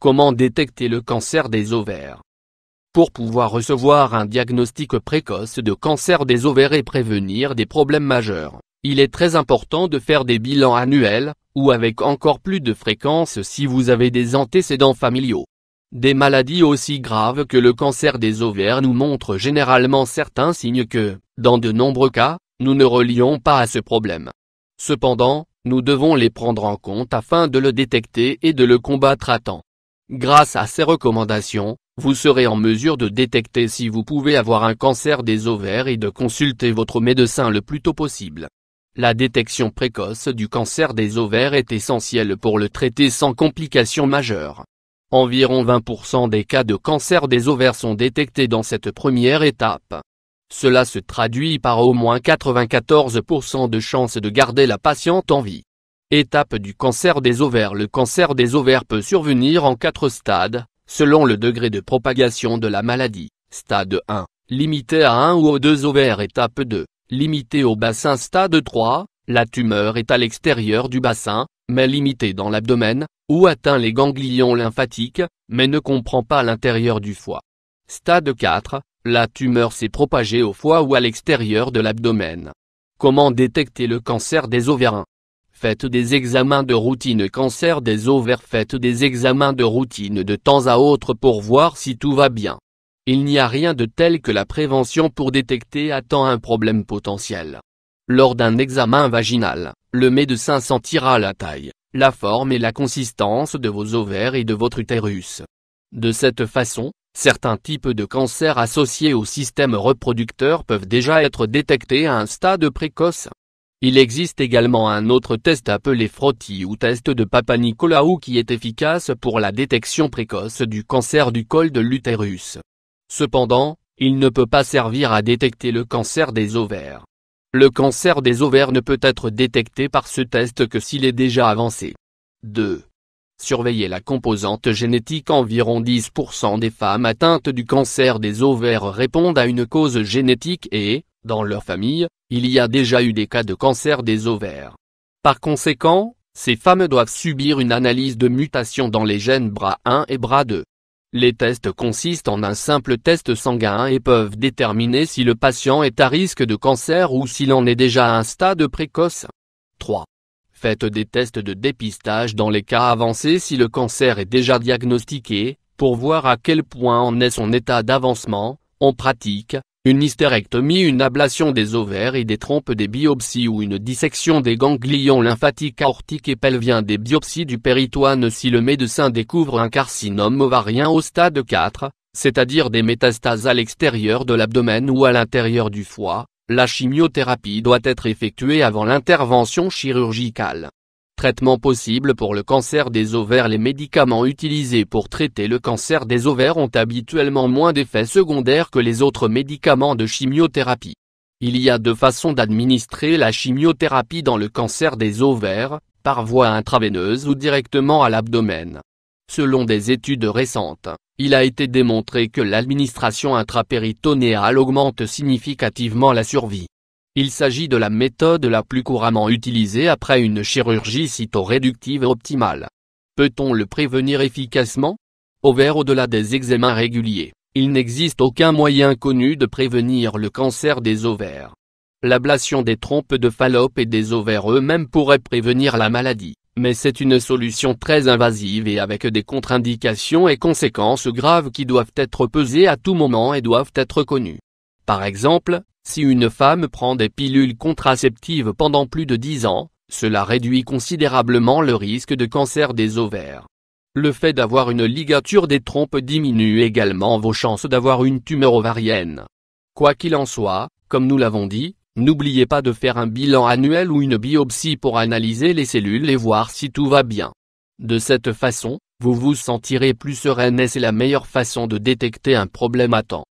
Comment détecter le cancer des ovaires Pour pouvoir recevoir un diagnostic précoce de cancer des ovaires et prévenir des problèmes majeurs, il est très important de faire des bilans annuels, ou avec encore plus de fréquence si vous avez des antécédents familiaux. Des maladies aussi graves que le cancer des ovaires nous montrent généralement certains signes que, dans de nombreux cas, nous ne relions pas à ce problème. Cependant, nous devons les prendre en compte afin de le détecter et de le combattre à temps. Grâce à ces recommandations, vous serez en mesure de détecter si vous pouvez avoir un cancer des ovaires et de consulter votre médecin le plus tôt possible. La détection précoce du cancer des ovaires est essentielle pour le traiter sans complications majeures. Environ 20% des cas de cancer des ovaires sont détectés dans cette première étape. Cela se traduit par au moins 94% de chances de garder la patiente en vie. Étape du cancer des ovaires Le cancer des ovaires peut survenir en quatre stades, selon le degré de propagation de la maladie. Stade 1, limité à un ou deux ovaires Étape 2, limité au bassin Stade 3, la tumeur est à l'extérieur du bassin, mais limitée dans l'abdomen, ou atteint les ganglions lymphatiques, mais ne comprend pas l'intérieur du foie. Stade 4, la tumeur s'est propagée au foie ou à l'extérieur de l'abdomen. Comment détecter le cancer des ovaires faites des examens de routine cancer des ovaires, faites des examens de routine de temps à autre pour voir si tout va bien. Il n'y a rien de tel que la prévention pour détecter à temps un problème potentiel. Lors d'un examen vaginal, le médecin sentira la taille, la forme et la consistance de vos ovaires et de votre utérus. De cette façon, certains types de cancers associés au système reproducteur peuvent déjà être détectés à un stade précoce. Il existe également un autre test appelé Frotti ou test de Papa-Nicolaou qui est efficace pour la détection précoce du cancer du col de l'utérus. Cependant, il ne peut pas servir à détecter le cancer des ovaires. Le cancer des ovaires ne peut être détecté par ce test que s'il est déjà avancé. 2. Surveiller la composante génétique Environ 10% des femmes atteintes du cancer des ovaires répondent à une cause génétique et, dans leur famille, il y a déjà eu des cas de cancer des ovaires. Par conséquent, ces femmes doivent subir une analyse de mutation dans les gènes bras 1 et bras 2 Les tests consistent en un simple test sanguin et peuvent déterminer si le patient est à risque de cancer ou s'il en est déjà à un stade précoce. 3. Faites des tests de dépistage dans les cas avancés si le cancer est déjà diagnostiqué, pour voir à quel point en est son état d'avancement, en pratique, une hystérectomie, une ablation des ovaires et des trompes des biopsies ou une dissection des ganglions lymphatiques aortiques et pelviens des biopsies du péritoine si le médecin découvre un carcinome ovarien au stade 4, c'est-à-dire des métastases à l'extérieur de l'abdomen ou à l'intérieur du foie, la chimiothérapie doit être effectuée avant l'intervention chirurgicale. Traitement possible pour le cancer des ovaires Les médicaments utilisés pour traiter le cancer des ovaires ont habituellement moins d'effets secondaires que les autres médicaments de chimiothérapie. Il y a deux façons d'administrer la chimiothérapie dans le cancer des ovaires, par voie intraveineuse ou directement à l'abdomen. Selon des études récentes, il a été démontré que l'administration intrapéritonéale augmente significativement la survie. Il s'agit de la méthode la plus couramment utilisée après une chirurgie cytoréductive optimale. Peut-on le prévenir efficacement Au vert au-delà des examens réguliers, il n'existe aucun moyen connu de prévenir le cancer des ovaires. L'ablation des trompes de Fallope et des ovaires eux-mêmes pourrait prévenir la maladie, mais c'est une solution très invasive et avec des contre-indications et conséquences graves qui doivent être pesées à tout moment et doivent être connues. Par exemple, si une femme prend des pilules contraceptives pendant plus de 10 ans, cela réduit considérablement le risque de cancer des ovaires. Le fait d'avoir une ligature des trompes diminue également vos chances d'avoir une tumeur ovarienne. Quoi qu'il en soit, comme nous l'avons dit, n'oubliez pas de faire un bilan annuel ou une biopsie pour analyser les cellules et voir si tout va bien. De cette façon, vous vous sentirez plus sereine et c'est la meilleure façon de détecter un problème à temps.